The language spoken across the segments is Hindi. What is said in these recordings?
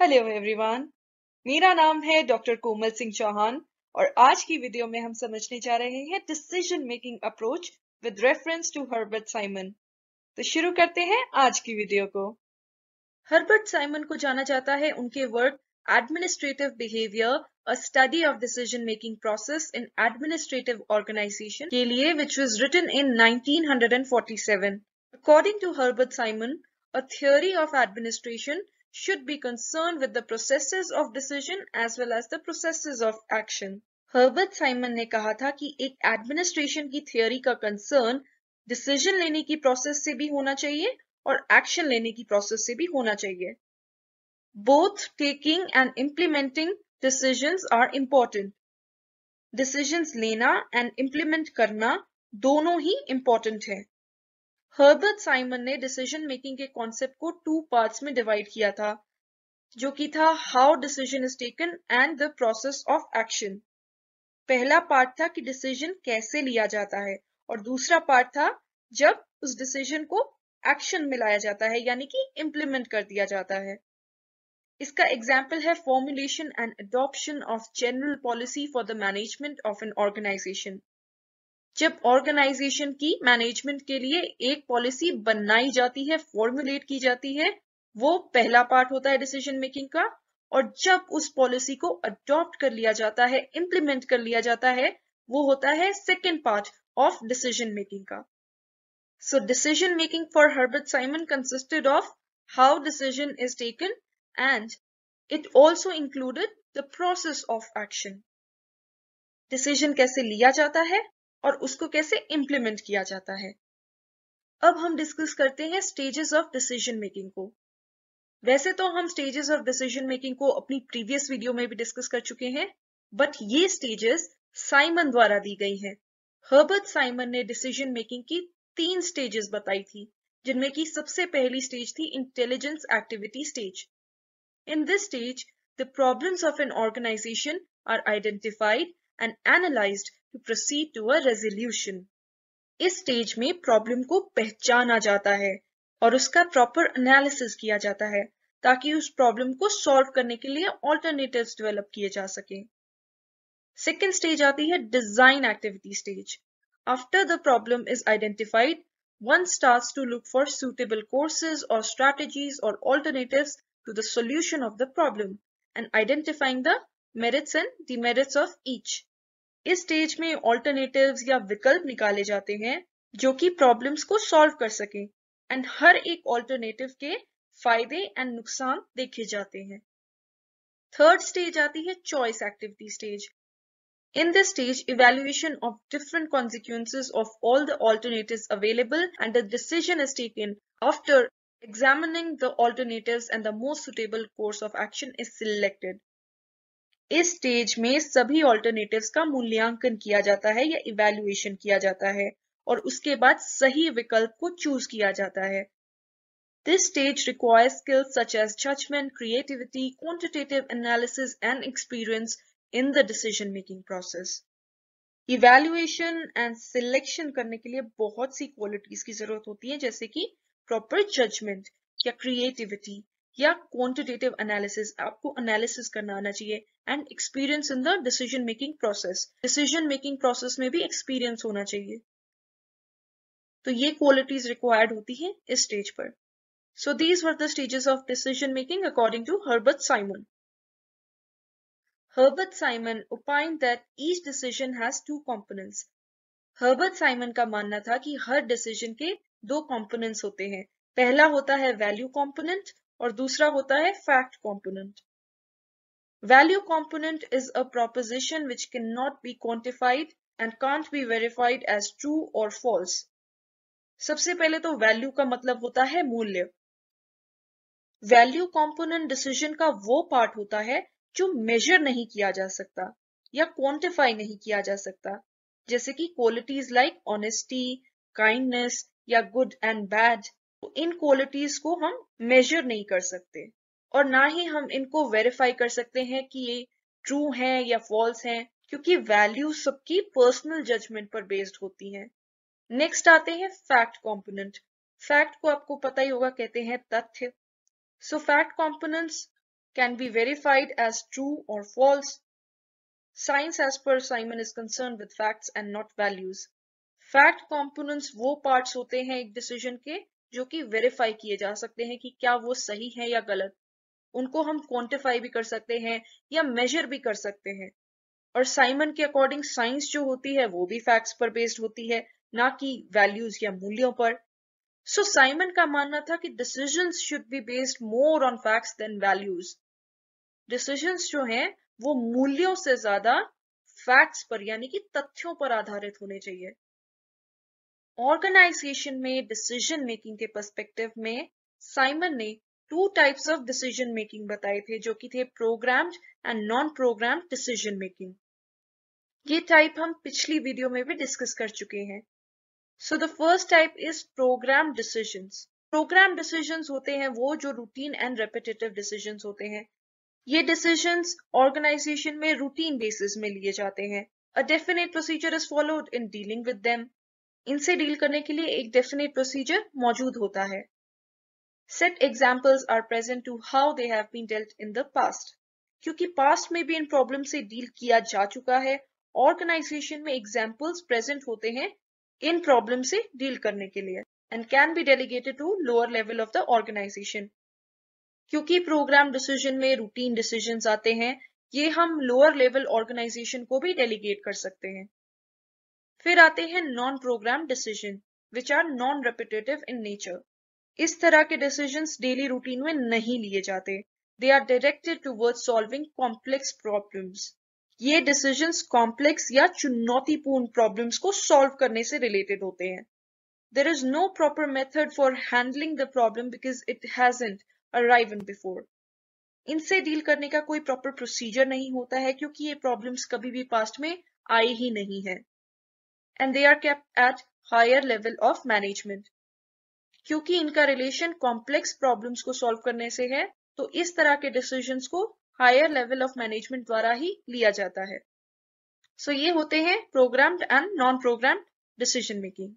हेलो एवरीवन मेरा नाम है डॉक्टर कोमल सिंह चौहान और आज की वीडियो में हम समझने जा रहे हैं decision making approach with reference to Herbert Simon तो शुरू करते हैं आज की वीडियो को हर्बर्ट साइमन को जाना जाता है उनके work administrative behaviour a study of decision making process in administrative organisation के लिए which was written in nineteen according to Herbert Simon a theory of administration should be concerned with the processes of decision as well as the processes of action. Herbert Simon ने कहा था कि एक एडमिनिस्ट्रेशन की थियोरी का कंसर्न डिसीजन लेने की प्रोसेस से भी होना चाहिए और एक्शन लेने की प्रोसेस से भी होना चाहिए both taking and implementing decisions are important decisions लेना एंड इम्प्लीमेंट करना दोनों ही इम्पॉर्टेंट है हर्बर्ट साइमन ने डिसीजन मेकिंग के कॉन्सेप्ट को टू पार्ट्स में डिवाइड किया था जो कि था how decision is taken and the process of action पहला पार्ट था कि डिसीजन कैसे लिया जाता है और दूसरा पार्ट था जब उस डिसीजन को एक्शन में लाया जाता है यानी कि इम्प्लीमेंट कर दिया जाता है इसका एग्जाम्पल है formulation and adoption of general policy for the management of an organisation जब ऑर्गेनाइजेशन की मैनेजमेंट के लिए एक पॉलिसी बनाई जाती है फॉर्मुलेट की जाती है वो पहला पार्ट होता है डिसीजन मेकिंग का और जब उस पॉलिसी को अडॉप्ट कर लिया जाता है इंप्लीमेंट कर लिया जाता है वो होता है second part of decision making का so decision making for Herbert Simon consisted of how decision is taken and it also included the process of action decision कैसे लिया जाता है और उसको कैसे इंप्लीमेंट किया जाता है अब हम डिस्कस करते हैं स्टेजेस ऑफ डिसीजन मेकिंग को वैसे तो हम स्टेजेस ऑफ डिसीजन मेकिंग को अपनी प्रीवियस वीडियो में भी डिस्कस कर चुके हैं बट ये स्टेजेस साइमन द्वारा दी गई हैं। हर्बर्ट साइमन ने डिसीजन मेकिंग की तीन स्टेजेस बताई थी जिनमें की सबसे पहली स्टेज थी intelligence activity stage in this stage the problems of an organisation are identified and analysed to proceed to a resolution इस स्टेज में प्रॉब्लम को पहचाना जाता है और उसका प्रॉपर एनालिसिस किया जाता है ताकि उस प्रॉब्लम को सॉल्व करने के लिए ऑल्टरनेटिव डेवलप किए जा सके सेकेंड स्टेज आती है design activity stage after the problem is identified one start to look for suitable courses और स्ट्रेटेजीज और alternative to the solution of the problem and identifying the merits and demerits of each इस स्टेज में ऑल्टरनेटिव या विकल्प निकाले जाते हैं जो कि प्रॉब्लम्स को सॉल्व कर सके एंड हर एक ऑल्टरनेटिव के फायदे एंड नुकसान देखे जाते हैं थर्ड स्टेज आती है choice activity stage in this stage evaluation of different consequences of all the alternative available and the decision is taken after examining the alternative and the most suitable course of action is selected इस स्टेज में सभी ऑल्टरनेटिव्स का मूल्यांकन किया जाता है या इवेल्युएशन किया जाता है और उसके बाद सही विकल्प को चूज किया जाता है this stage requires skills such as judgement creativity quantitative analysis and experience in the decision making process evaluation and selection करने के लिए बहुत सी क्वालिटीज की जरूरत होती है जैसे कि प्रॉपर जजमेंट या क्रिएटिविटी या क्वांटिटेटिव एनालिसिस आपको एनालिसिस करना आना चाहिए and experience in the decision making process decision making process में भी एक्सपीरियंस होना चाहिए तो ये क्वालिटीज रिक्वायर्ड होती है इस स्टेज पर so these were the stages of decision making according to Herbert Simon Herbert Simon opined that each decision has two components. Herbert Simon का मानना था कि हर डिसीजन के दो कंपोनेंट्स होते हैं पहला होता है वैल्यू कंपोनेंट और दूसरा होता है fact component value component is a proposition which can not be quantified and can't be verified as true or false सबसे पहले तो वैल्यू का मतलब होता है मूल्य वैल्यू कॉम्पोनेंट डिसीजन का वो पार्ट होता है जो मेजर नहीं किया जा सकता या क्वान्टिफाई नहीं किया जा सकता जैसे कि क्वालिटीज लाइक ऑनेस्टी काइंडनेस या गुड एंड बैड तो इन क्वालिटीज को हम मेजर नहीं कर सकते और ना ही हम इनको वेरीफाई कर सकते हैं कि ये ट्रू हैं या फॉल्स हैं क्योंकि वैल्यू सबकी पर्सनल जजमेंट पर बेस्ड होती है नेक्स्ट आते हैं फैक्ट कॉम्पोनेंट फैक्ट को आपको पता ही होगा कहते हैं तथ्य so fact components can be verified as true or false science as per Simon is concern with facts and not values fact components वो पार्ट्स होते हैं एक डिसीजन के जो कि वेरीफाई किए जा सकते हैं कि क्या वो सही है या गलत उनको हम क्वांटिफाई भी कर सकते हैं या मेजर भी कर सकते हैं और साइमन के अकॉर्डिंग साइंस जो होती है वो भी फैक्ट्स पर बेस्ड होती है ना कि वैल्यूज या मूल्यों पर सो so, साइमन का मानना था कि decision should be based more on facts than values decision जो है वो मूल्यों से ज्यादा फैक्ट्स पर यानी कि तथ्यों पर आधारित होने चाहिए ऑर्गेनाइजेशन में डिसीजन मेकिंग के पर्सपेक्टिव में साइमन ने two types of decision making बताए थे जो कि थे programme and non programme decision making ये टाइप हम पिछली वीडियो में भी डिस्कस कर चुके हैं so the first type is programme decision programme decision होते हैं वो जो रूटीन एंड रेपिटेटिव डिसीजन होते हैं ये डिसीजन ऑर्गेनाइजेशन में रूटीन बेसिस में लिए जाते हैं a definite procedure is followed in dealing with इनसे डील करने के लिए एक डेफिनेट प्रोसीजर मौजूद होता है set examples are present to how they have been dealt in the past क्योंकि पास्ट में भी इन प्रॉब्लम से डील किया जा चुका है ऑर्गेनाइजेशन में एग्जाम्पल्स प्रेजेंट होते हैं इन प्रॉब्लम से डील करने के लिए and can be delegated to lower level of the organisation क्योंकि प्रोग्राम डिसीजन में रूटीन डिसीजन आते हैं ये हम लोअर लेवल ऑर्गेनाइजेशन को भी डेलीगेट कर सकते हैं फिर आते हैं non programme decision which are non repetitive in nature इस तरह के डिसीजन डेली रूटीन में नहीं लिए जाते they are directed word solving complex problem ये डिसीजन कॉम्प्लेक्स या चुनौतीपूर्ण प्रॉब्लम को सॉल्व करने से रिलेटेड होते हैं there is no proper method for handling the problem because it hasn't arrived before इनसे डील करने का कोई प्रॉपर प्रोसीजर नहीं होता है क्योंकि ये प्रॉब्लम्स कभी भी पास्ट में आए ही नहीं है and they are kept at higher level of management. क्योंकि इनका रिलेशन कॉम्प्लेक्स प्रॉब्लम को सॉल्व करने से है तो इस तरह के डिसीजन को हायर लेवल ऑफ मैनेजमेंट द्वारा ही लिया जाता है सो so ये होते हैं programme and non programme decision making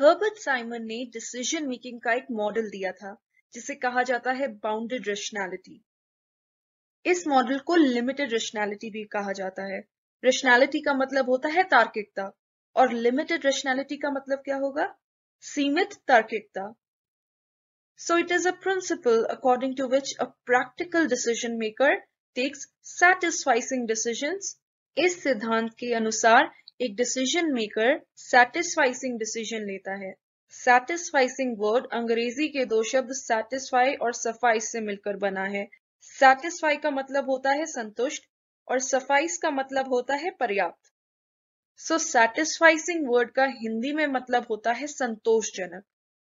Herbert Simon ने डिसीजन मेकिंग का एक मॉडल दिया था जिसे कहा जाता है बाउंडेड रेशनैलिटी इस मॉडल को लिमिटेड रेशनैलिटी भी कहा जाता है रेशनैलिटी का मतलब होता है तार्किकता और लिमिटेड रेशनैलिटी का मतलब क्या होगा सीमित तार्किकता so it is a principle according to which a practical decision maker takes satisfying decision इस सिद्धांत के अनुसार एक डिसीजन मेकर सैटिस्फाइसिंग डिसीजन लेता है सैटिस्फाइसिंग वर्ड अंग्रेजी के दो शब्द सैटिस्फाई और सफाई से मिलकर बना है सैटिस्फाई का मतलब होता है संतुष्ट और सफाइस का मतलब होता है पर्याप्त सो सेटिस्फाइसिंग वर्ड का हिंदी में मतलब होता है संतोषजनक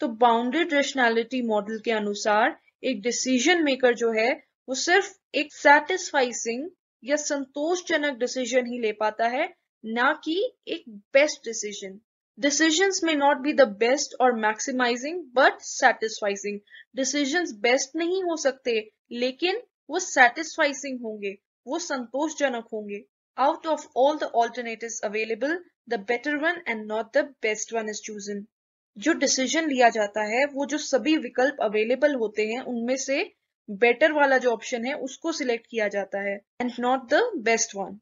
तो बाउंडेड रेशनैलिटी मॉडल के अनुसार एक डिसीजन मेकर जो है वो सिर्फ एक सेटिस्फाइसिंग या संतोषजनक डिसीजन ही ले पाता है ना कि एक best decision decision may not be the best or maximising but satisficing decision best नहीं हो सकते लेकिन वो सैटिस्फाइसिंग होंगे वो संतोषजनक होंगे out of all the alternative available the better one and not the best one is chosen जो डिसीजन लिया जाता है वो जो सभी विकल्प अवेलेबल होते हैं उनमें से बेटर वाला जो ऑप्शन है उसको सिलेक्ट किया जाता है and not the best one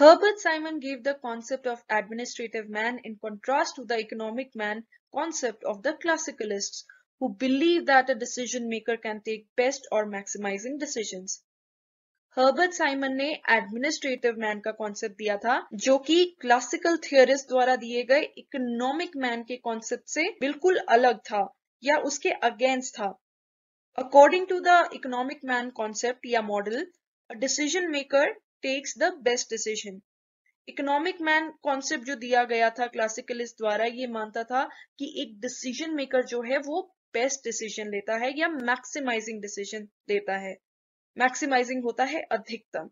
Herbert Simon give the concept of administrative man in contrast to the economic man concept of the classicalist who believe that a decision maker can take best or maximising decision Herbert Simon ने एडमिनिस्ट्रेटिव मैन का कॉन्सेप्ट दिया था जो कि क्लासिकल थियोरिस्ट द्वारा दिए गए इकोनॉमिक मैन के कॉन्सेप्ट से बिल्कुल अलग था या उसके अगेंस्ट था according to the economic man concept या model decision maker takes the best decision economic man concept जो दिया गया था क्लासिकलिस्ट द्वारा ये मानता था कि एक डिसीजन मेकर जो है वो बेस्ट डिसीजन लेता है या मैक्सिमाइजिंग डिसीजन लेता है मैक्सिमाइजिंग होता है अधिकतम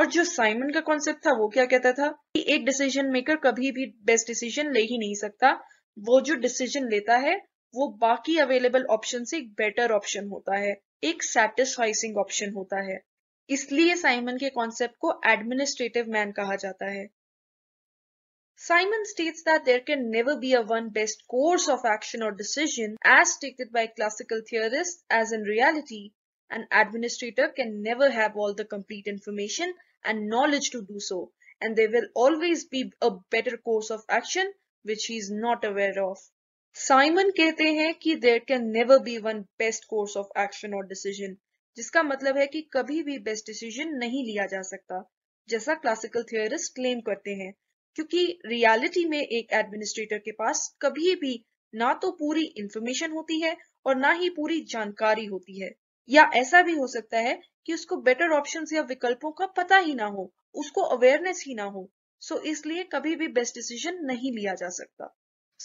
और जो साइमन का कॉन्सेप्ट था वो क्या कहता था कि एक डिसीजन मेकर कभी भी बेस्ट डिसीजन ले ही नहीं सकता वो जो डिसीजन लेता है वो बाकी अवेलेबल ऑप्शन से एक बेटर ऑप्शन होता है एक सेटिस्फाइसिंग ऑप्शन होता है इसलिए साइमन के कॉन्सेप्ट को एडमिनिस्ट्रेटिव मैन कहा जाता है Simon states that there can never be a one best course of action or decision as stated by classical theorist as in reality An administrator can never have all the complete information and knowledge to do so and there will always be a better course of action which he is not aware of. Simon कहते हैं कि there can never be one best course of action or decision जिसका मतलब है कि कभी भी बेस्ट डिसीजन नहीं लिया जा सकता जैसा क्लासिकल थियोरिस्ट क्लेम करते हैं क्योंकि रियलिटी में एक एडमिनिस्ट्रेटर के पास कभी भी ना तो पूरी इंफॉर्मेशन होती है और ना ही पूरी जानकारी होती है या ऐसा भी हो सकता है कि उसको बेटर ऑप्शंस या विकल्पों का पता ही ना हो उसको अवेयरनेस ही ना हो सो so, इसलिए कभी भी बेस्ट डिसीजन नहीं लिया जा सकता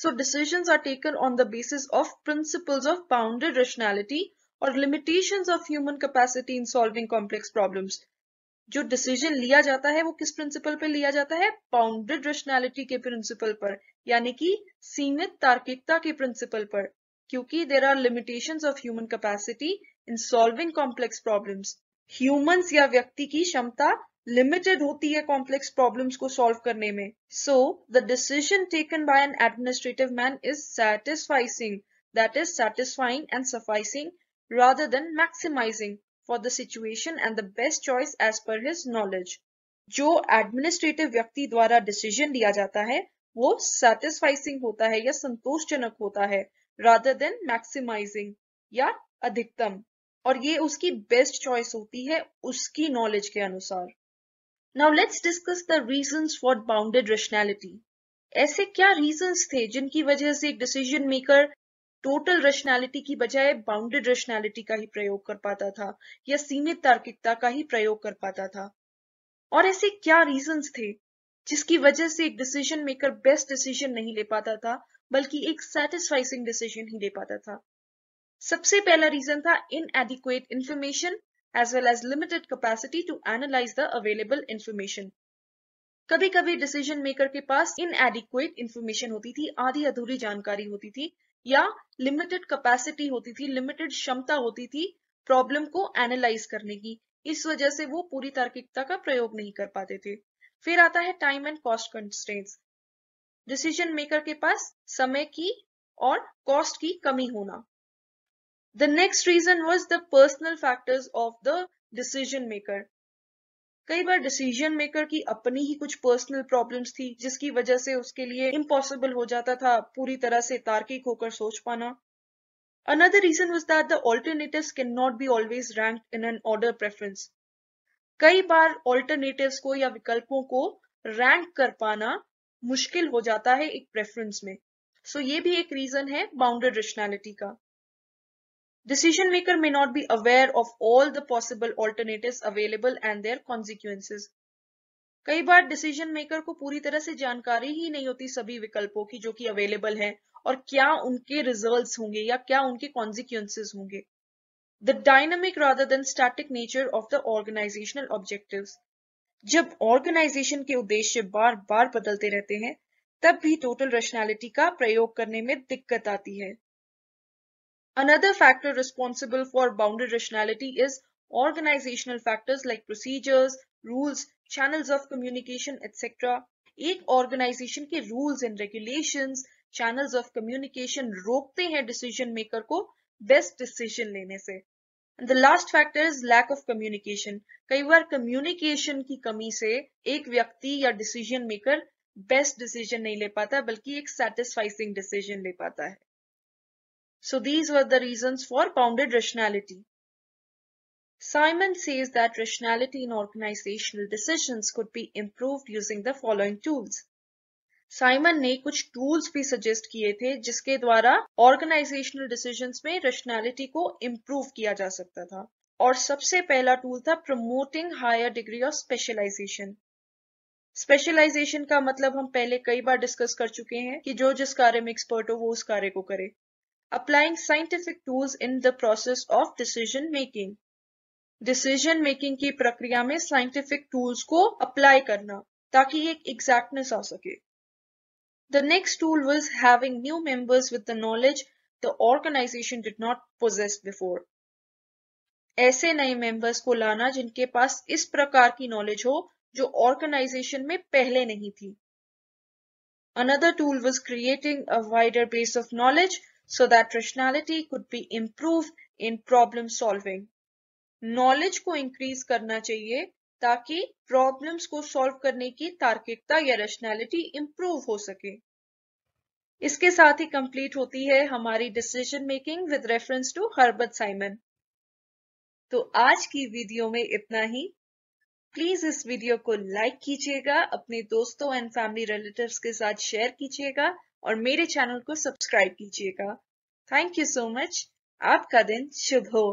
so decision are taken on the basis of principles of bounded rationality और limitations of human capacity in solving complex problems जो डिसीजन लिया जाता है वो किस प्रिंसिपल पर लिया जाता है बाउंडेड रेशनैलिटी के प्रिंसिपल पर यानी कि सीमित तार्किकता के प्रिंसिपल पर क्योंकि there are limitation of human capacity in solving complex problems humans या व्यक्ति की क्षमता लिमिटेड होती है कॉम्प्लेक्स प्रॉब्लम्स को सॉल्व करने में so the decision taken by an administrative man is satisficing that is satisfying and sufficing rather than maximising for the situation and the best choice as per his knowledge जो एडमिनिस्ट्रेटिव व्यक्ति द्वारा डिसीजन लिया जाता है वो सैटिस्फाइसिंग होता है या संतोषजनक होता है रादर देन मैक्सिमाइजिंग या अधिकतम और ये उसकी बेस्ट चॉइस होती है उसकी नॉलेज के अनुसार now let's discuss the reason for bounded rationality ऐसे क्या रीजन थे जिनकी वजह से एक डिसीजन मेकर टोटल रेशनैलिटी की बजाय बाउंडेड रेशनैलिटी का ही प्रयोग कर पाता था या सीमित तार्किकता का ही प्रयोग कर पाता था और ऐसे क्या रीजन थे जिसकी वजह से एक डिसीजन मेकर बेस्ट डिसीजन नहीं ले पाता था बल्कि एक सेटिस्फाइसिंग डिसीजन ही ले पाता था सबसे पहला रीजन था inadequate information as well as limited capacity to analyse the available information कभी कभी डिसीजन मेकर के पास एडिक्वेट इंफॉर्मेशन होती थी आधी अधूरी जानकारी होती थी या लिमिटेड कैपेसिटी होती थी लिमिटेड क्षमता होती थी प्रॉब्लम को एनालाइज करने की इस वजह से वो पूरी तार्किकता का प्रयोग नहीं कर पाते थे फिर आता है time and cost constraints decision maker के पास समय की और कॉस्ट की कमी होना the next reason was the personal factors of the decision maker कई बार डिसीजन मेकर की अपनी ही कुछ पर्सनल प्रॉब्लम्स थी जिसकी वजह से उसके लिए इम्पॉसिबल हो जाता था पूरी तरह से तार्किक होकर सोच पाना another reason was that the alternative can not be always rank in an order preference कई बार ऑल्टरनेटिव को या विकल्पों को रैंक कर पाना मुश्किल हो जाता है एक प्रेफरेंस में सो so ये भी एक रीजन है बाउंडेड रेशनैलिटी का Decision maker may not be aware of all the possible alternatives available and their consequences. कई बार डिसीजन मेकर को पूरी तरह से जानकारी ही नहीं होती सभी विकल्पों की जो कि अवेलेबल हैं और क्या उनके रिजल्ट्स होंगे या क्या उनके कॉन्सिक्वेंसेस होंगे the dynamic rather than static nature of the organisational objective जब ऑर्गेनाइजेशन के उद्देश्य बार बार बदलते रहते हैं तब भी टोटल रेशनैलिटी का प्रयोग करने में दिक्कत आती है Another factor responsible for bounded rationality is organizational factors like procedures, rules, channels of communication, etc. एक organization के rules and regulations, channels of communication रोकते हैं decision maker को best decision लेने से. And the last factor is lack of communication. कई बार communication की कमी से एक व्यक्ति या decision maker best decision नहीं ले पाता, बल्कि एक satisfying decision ले पाता है. So these were the reasons for bounded rationality. Simon says that rationality in organizational decisions could be improved using the following tools. Simon ने कुछ टूल्स भी सजेस्ट किए थे जिसके द्वारा ऑर्गेनाइजेशनल डिसीजंस में रेशनैलिटी को इम्प्रूव किया जा सकता था और सबसे पहला टूल था promoting higher degree of specialisation specialisation का मतलब हम पहले कई बार डिस्कस कर चुके हैं कि जो जिस कार्य में एक्सपर्ट हो वो उस कार्य को करे applying scientific tools in the process of decision making. Decision making की प्रक्रिया में साइंटिफिक टूल्स को अप्लाई करना ताकि एक एग्जैक्टनेस आ सके the next tool was having new members with the knowledge the organisation did not possess before ऐसे नए मेंबर्स को लाना जिनके पास इस प्रकार की नॉलेज हो जो ऑर्गेनाइजेशन में पहले नहीं थी another tool was creating a wider base of knowledge so that rationality could be improved in problem solving. Knowledge को इंक्रीज करना चाहिए ताकि प्रॉब्लम्स को सॉल्व करने की तार्किकता या रेशनैलिटी इंप्रूव हो सके इसके साथ ही कंप्लीट होती है हमारी decision making with reference to Herbert Simon तो आज की वीडियो में इतना ही प्लीज इस वीडियो को लाइक कीजिएगा अपने दोस्तों एंड फैमिली रिलेटिव्स के साथ शेयर कीजिएगा और मेरे चैनल को सब्सक्राइब कीजिएगा थैंक यू सो मच आपका दिन शुभ हो